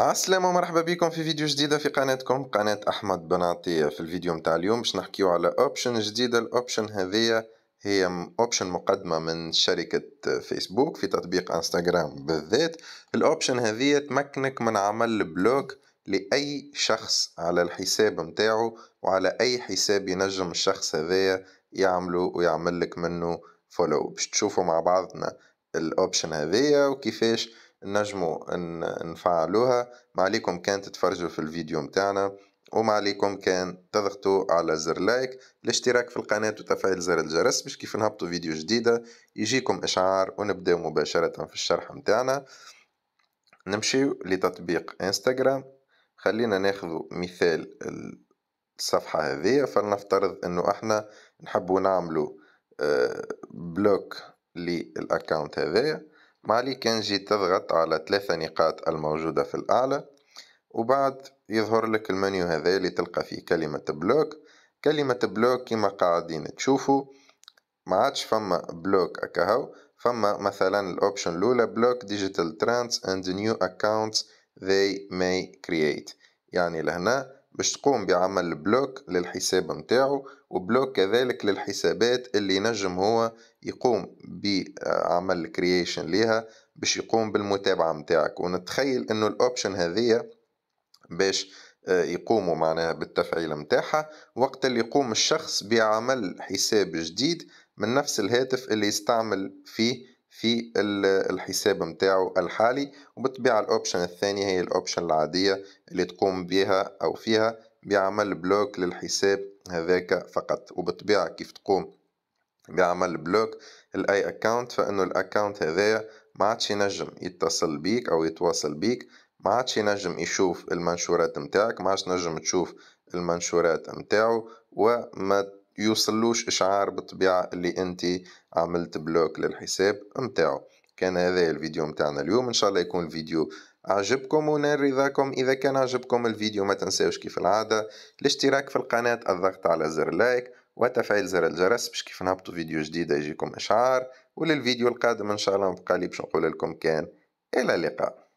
السلام ومرحبا بكم في فيديو جديدة في قناتكم قناة أحمد بناطي في الفيديو متاع اليوم باش نحكيو على أوبشن جديدة الأوبشن هذه هي أوبشن مقدمة من شركة فيسبوك في تطبيق انستغرام بالذات الأوبشن هذه تمكنك من عمل بلوك لأي شخص على الحساب متاعه وعلى أي حساب ينجم الشخص هذايا يعملو ويعمل لك منه فولو باش تشوفوا مع بعضنا الأوبشن هذه وكيفاش نجموا نفعلوها ما عليكم كان تتفرجوا في الفيديو متاعنا وما عليكم كان تضغطوا على زر لايك الاشتراك في القناة وتفعيل زر الجرس باش كيف نهبطوا فيديو جديدة يجيكم إشعار ونبداو مباشرة في الشرح متاعنا نمشيو لتطبيق انستغرام خلينا ناخذ مثال الصفحة هذه فلنفترض انه احنا نحبو نعملو آه، بلوك للاكاونت هذه عليك كنجي تضغط على ثلاثة نقاط الموجودة في الأعلى وبعد يظهر لك المنيو هذا اللي تلقى فيه كلمة بلوك كلمة بلوك كما قاعدين تشوفوا ما عادش فما بلوك أكهو فما مثلا الأوبشن الأولى بلوك ديجيتال ترانس اند نيو accounts they may create يعني لهنا باش تقوم بعمل بلوك للحساب متاعو وبلوك كذلك للحسابات اللي ينجم هو يقوم بعمل كرييشن ليها باش يقوم بالمتابعة متاعك ونتخيل انه الاوبشن هذية باش آه، يقوموا معناها بالتفعيل متاعها وقت اللي يقوم الشخص بعمل حساب جديد من نفس الهاتف اللي يستعمل فيه في الحساب متاعه الحالي وبالطبيعة الأوبشن الثانية هي الأوبشن العادية اللي تقوم بها أو فيها بعمل بلوك للحساب هذاك فقط وبالطبيعة كيف تقوم بعمل بلوك الأي أكاونت فإنه الأكاونت هذايا ما عادش ينجم يتصل بيك أو يتواصل بيك ما عادش ينجم يشوف المنشورات متاعك ما عادش نجم تشوف المنشورات متاعو وما يوصلوش إشعار بالطبيعة اللي أنت عملت بلوك للحساب متاعو كان هذا الفيديو متاعنا اليوم إن شاء الله يكون الفيديو عجبكم ونال رضاكم إذا كان عجبكم الفيديو ما تنساوش كيف العادة الاشتراك في القناة الضغط على زر لايك وتفعيل زر الجرس باش كيف نهبطوا فيديو جديد يجيكم إشعار وللفيديو القادم إن شاء الله نبقى لي باش نقول لكم كان إلى اللقاء